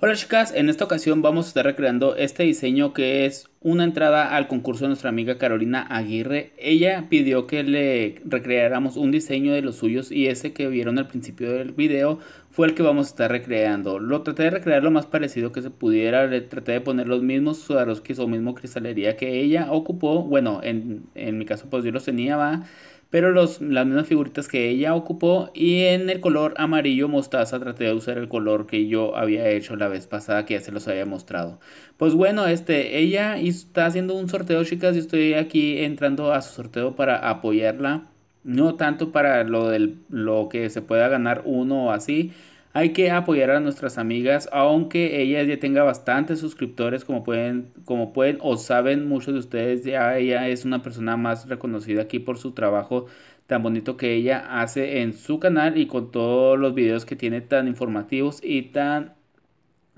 Hola chicas, en esta ocasión vamos a estar recreando este diseño que es una entrada al concurso de nuestra amiga Carolina Aguirre. Ella pidió que le recreáramos un diseño de los suyos y ese que vieron al principio del video fue el que vamos a estar recreando. Lo traté de recrear lo más parecido que se pudiera, le traté de poner los mismos que o mismo cristalería que ella ocupó. Bueno, en, en mi caso pues yo los tenía, va pero los, las mismas figuritas que ella ocupó y en el color amarillo mostaza traté de usar el color que yo había hecho la vez pasada que ya se los había mostrado. Pues bueno, este, ella está haciendo un sorteo chicas, yo estoy aquí entrando a su sorteo para apoyarla, no tanto para lo, del, lo que se pueda ganar uno o así, hay que apoyar a nuestras amigas, aunque ella ya tenga bastantes suscriptores, como pueden, como pueden o saben muchos de ustedes, ya ella es una persona más reconocida aquí por su trabajo tan bonito que ella hace en su canal y con todos los videos que tiene tan informativos y tan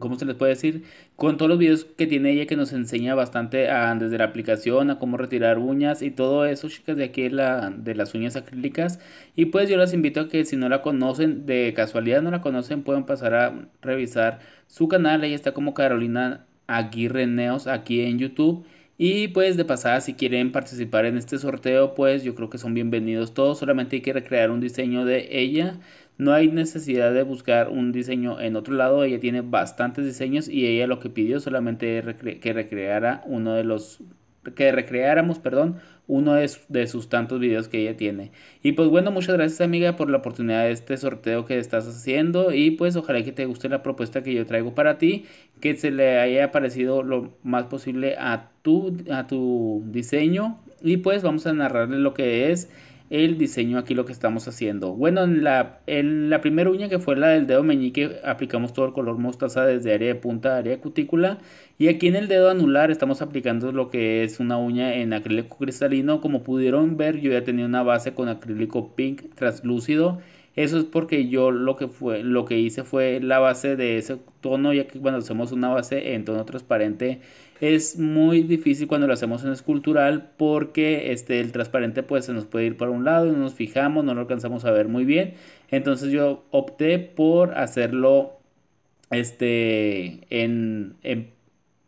¿cómo se les puede decir? Con todos los videos que tiene ella que nos enseña bastante desde la aplicación, a cómo retirar uñas y todo eso, chicas, de aquí de las uñas acrílicas. Y pues yo las invito a que si no la conocen, de casualidad no la conocen, pueden pasar a revisar su canal. Ella está como Carolina Aguirre Neos aquí en YouTube. Y pues de pasada, si quieren participar en este sorteo, pues yo creo que son bienvenidos todos. Solamente hay que recrear un diseño de ella. No hay necesidad de buscar un diseño en otro lado, ella tiene bastantes diseños y ella lo que pidió solamente es que recreara uno de los que recreáramos, perdón, uno de, sus tantos videos que ella tiene. Y pues bueno, muchas gracias amiga por la oportunidad de este sorteo que estás haciendo y pues ojalá que te guste la propuesta que yo traigo para ti, que se le haya parecido lo más posible a tu, a tu diseño y pues vamos a narrarle lo que es el diseño aquí lo que estamos haciendo. Bueno, en la, la primera uña que fue la del dedo meñique aplicamos todo el color mostaza desde área de punta área cutícula. Y aquí en el dedo anular estamos aplicando lo que es una uña en acrílico cristalino. Como pudieron ver yo ya tenía una base con acrílico pink translúcido eso es porque yo lo que, fue, lo que hice fue la base de ese tono, ya que cuando hacemos una base en tono transparente es muy difícil cuando lo hacemos en escultural porque este, el transparente pues se nos puede ir para un lado, no nos fijamos, no lo alcanzamos a ver muy bien. Entonces yo opté por hacerlo este, en, en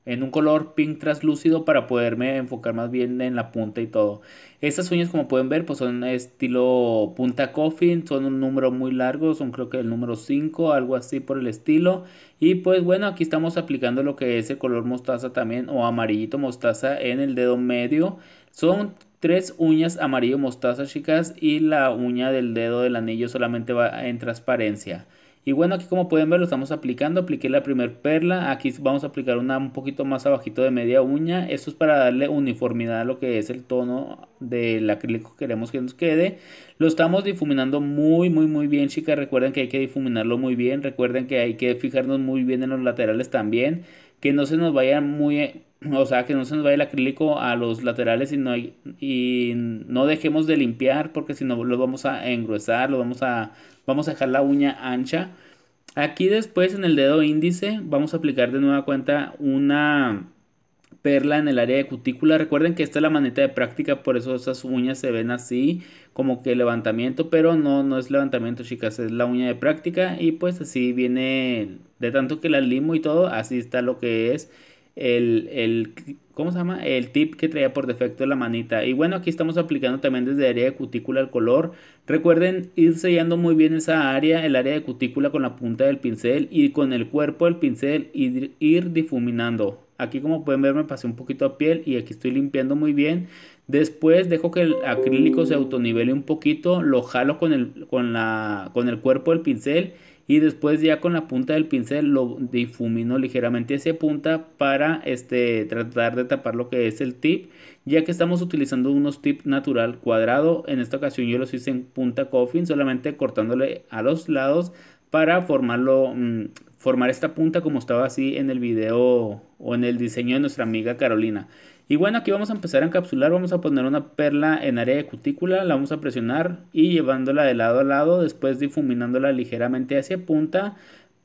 en un color pink translúcido para poderme enfocar más bien en la punta y todo. Estas uñas como pueden ver pues son estilo punta coffin, son un número muy largo, son creo que el número 5, algo así por el estilo. Y pues bueno, aquí estamos aplicando lo que es el color mostaza también o amarillito mostaza en el dedo medio. Son tres uñas amarillo mostaza chicas y la uña del dedo del anillo solamente va en transparencia. Y bueno, aquí como pueden ver lo estamos aplicando, apliqué la primer perla, aquí vamos a aplicar una un poquito más abajito de media uña, esto es para darle uniformidad a lo que es el tono del acrílico que queremos que nos quede. Lo estamos difuminando muy muy muy bien chicas, recuerden que hay que difuminarlo muy bien, recuerden que hay que fijarnos muy bien en los laterales también, que no se nos vaya muy o sea, que no se nos vaya el acrílico a los laterales y no, y no dejemos de limpiar porque si no lo vamos a engrosar, lo vamos a vamos a dejar la uña ancha. Aquí después en el dedo índice vamos a aplicar de nueva cuenta una perla en el área de cutícula. Recuerden que esta es la maneta de práctica, por eso esas uñas se ven así, como que levantamiento, pero no, no es levantamiento, chicas, es la uña de práctica. Y pues así viene, de tanto que la limo y todo, así está lo que es el, se llama? El tip que traía por defecto la manita. Y bueno, aquí estamos aplicando también desde área de cutícula el color. Recuerden ir sellando muy bien esa área, el área de cutícula con la punta del pincel y con el cuerpo del pincel ir, ir difuminando. Aquí como pueden ver me pasé un poquito a piel y aquí estoy limpiando muy bien. Después dejo que el acrílico se autonivele un poquito, lo jalo con el, con con el cuerpo del pincel y después ya con la punta del pincel lo difumino ligeramente hacia punta para este, tratar de tapar lo que es el tip ya que estamos utilizando unos tip natural cuadrado en esta ocasión yo los hice en punta coffin solamente cortándole a los lados para formarlo mm, formar esta punta como estaba así en el video o en el diseño de nuestra amiga Carolina y bueno, aquí vamos a empezar a encapsular, vamos a poner una perla en área de cutícula, la vamos a presionar y llevándola de lado a lado, después difuminándola ligeramente hacia punta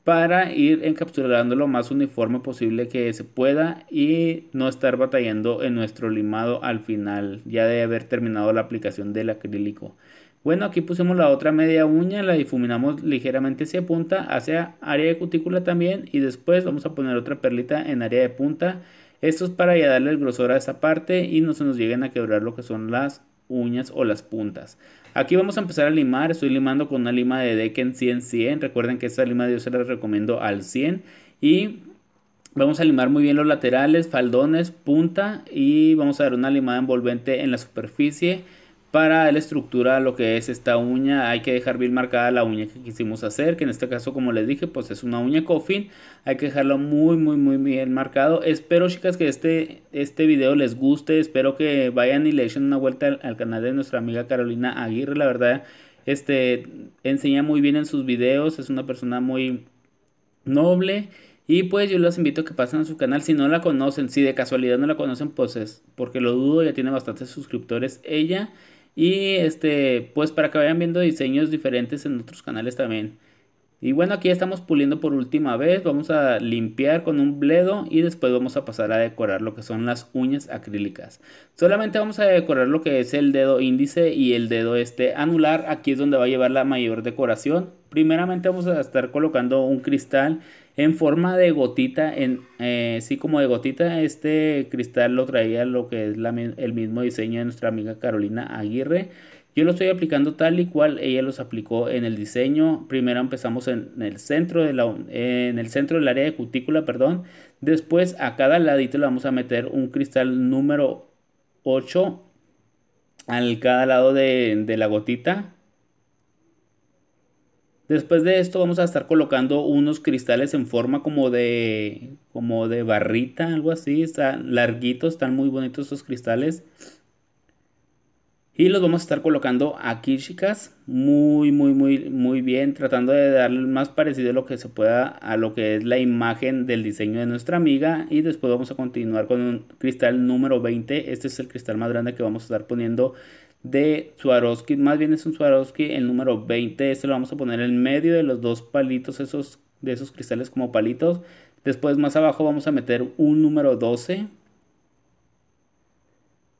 para ir encapsulando lo más uniforme posible que se pueda y no estar batallando en nuestro limado al final, ya de haber terminado la aplicación del acrílico. Bueno, aquí pusimos la otra media uña, la difuminamos ligeramente hacia punta, hacia área de cutícula también y después vamos a poner otra perlita en área de punta esto es para ya darle el grosor a esta parte y no se nos lleguen a quebrar lo que son las uñas o las puntas. Aquí vamos a empezar a limar, estoy limando con una lima de Decken 100-100, recuerden que esta lima yo se la recomiendo al 100 y vamos a limar muy bien los laterales, faldones, punta y vamos a dar una limada envolvente en la superficie para la estructura, lo que es esta uña, hay que dejar bien marcada la uña que quisimos hacer, que en este caso, como les dije, pues es una uña coffin. Hay que dejarlo muy, muy, muy bien marcado. Espero, chicas, que este, este video les guste. Espero que vayan y le echen una vuelta al, canal de nuestra amiga Carolina Aguirre. La verdad, este, enseña muy bien en sus videos. Es una persona muy noble. Y pues yo los invito a que pasen a su canal. Si no la conocen, si de casualidad no la conocen, pues es porque lo dudo, ya tiene bastantes suscriptores ella. Y este, pues para que vayan viendo diseños diferentes en otros canales también. Y bueno, aquí estamos puliendo por última vez. Vamos a limpiar con un bledo y después vamos a pasar a decorar lo que son las uñas acrílicas. Solamente vamos a decorar lo que es el dedo índice y el dedo este anular. Aquí es donde va a llevar la mayor decoración. Primeramente vamos a estar colocando un cristal en forma de gotita, en, eh, sí como de gotita, este cristal lo traía lo que es el mismo diseño de nuestra amiga Carolina Aguirre. Yo lo estoy aplicando tal y cual ella los aplicó en el diseño. Primero empezamos en el centro, de la, en el centro del área de cutícula, perdón. Después a cada ladito le vamos a meter un cristal número 8 al cada lado de, de la gotita Después de esto vamos a estar colocando unos cristales en forma como de, como de barrita, algo así. Están larguitos, están muy bonitos estos cristales. Y los vamos a estar colocando aquí, chicas. Muy, muy, muy, muy bien. Tratando de darle más parecido a lo que se pueda a lo que es la imagen del diseño de nuestra amiga. Y después vamos a continuar con un cristal número 20. Este es el cristal más grande que vamos a estar poniendo de Swarovski, más bien es un Swarovski, el número 20, este lo vamos a poner en medio de los dos palitos, esos, de esos cristales como palitos. Después más abajo vamos a meter un número 12.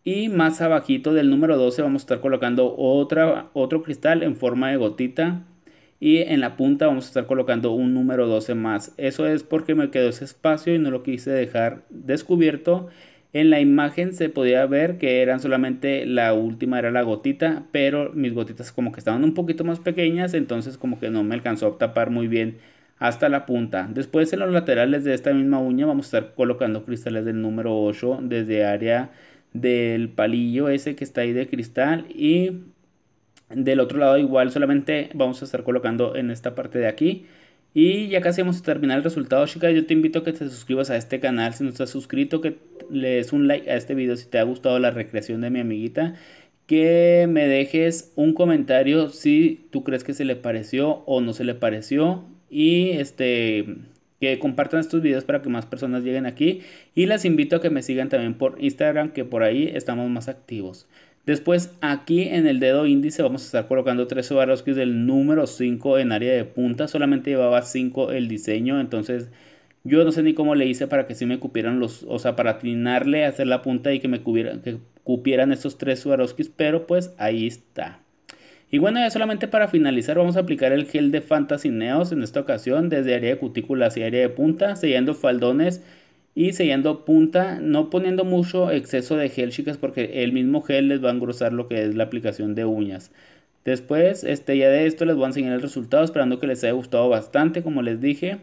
Y más abajito del número 12 vamos a estar colocando otra, otro cristal en forma de gotita. Y en la punta vamos a estar colocando un número 12 más. Eso es porque me quedó ese espacio y no lo quise dejar descubierto. En la imagen se podía ver que eran solamente la última era la gotita, pero mis gotitas como que estaban un poquito más pequeñas, entonces como que no me alcanzó a tapar muy bien hasta la punta. Después en los laterales de esta misma uña vamos a estar colocando cristales del número 8 desde área del palillo ese que está ahí de cristal y del otro lado igual solamente vamos a estar colocando en esta parte de aquí y ya casi hemos terminado el resultado, chicas. Yo te invito a que te suscribas a este canal si no estás suscrito, que le des un like a este video si te ha gustado la recreación de mi amiguita. Que me dejes un comentario si tú crees que se le pareció o no se le pareció. Y este que compartan estos videos para que más personas lleguen aquí. Y las invito a que me sigan también por Instagram, que por ahí estamos más activos. Después aquí en el dedo índice vamos a estar colocando tres Swarovski del número 5 en área de punta. Solamente llevaba 5 el diseño, entonces yo no sé ni cómo le hice para que sí me cupieran los, o sea, para atinarle hacer la punta y que me que cupieran estos tres Swarovski, pero pues ahí está. Y bueno, ya solamente para finalizar vamos a aplicar el gel de Fantasy Neos en esta ocasión desde área de cutícula hacia área de punta, sellando faldones y sellando punta, no poniendo mucho exceso de gel, chicas, porque el mismo gel les va a engrosar lo que es la aplicación de uñas. Después, este, ya de esto les voy a enseñar el resultado, esperando que les haya gustado bastante, como les dije.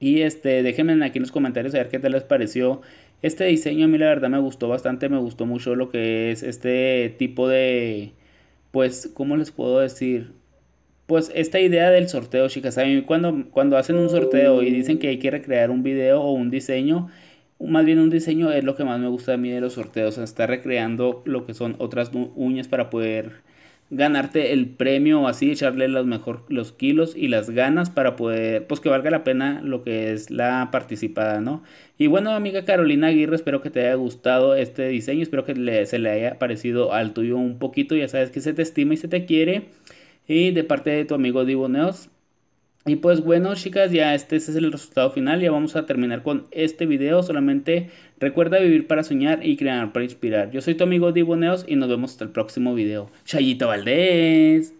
Y este, déjenme aquí en los comentarios a ver qué tal les pareció este diseño. A mí la verdad me gustó bastante, me gustó mucho lo que es este tipo de, pues, ¿cómo les puedo decir? pues esta idea del sorteo, chicas, a mí cuando, cuando hacen un sorteo y dicen que hay que recrear un video o un diseño, más bien un diseño es lo que más me gusta a mí de los sorteos, o estar recreando lo que son otras uñas para poder ganarte el premio o así, echarle los, mejor, los kilos y las ganas para poder, pues que valga la pena lo que es la participada, ¿no? Y bueno, amiga Carolina Aguirre, espero que te haya gustado este diseño, espero que se le haya parecido al tuyo un poquito, ya sabes que se te estima y se te quiere y de parte de tu amigo Divo Y pues bueno chicas, ya este, es el resultado final, ya vamos a terminar con este video, solamente recuerda vivir para soñar y crear para inspirar. Yo soy tu amigo Divo y nos vemos hasta el próximo video. Chayito Valdés.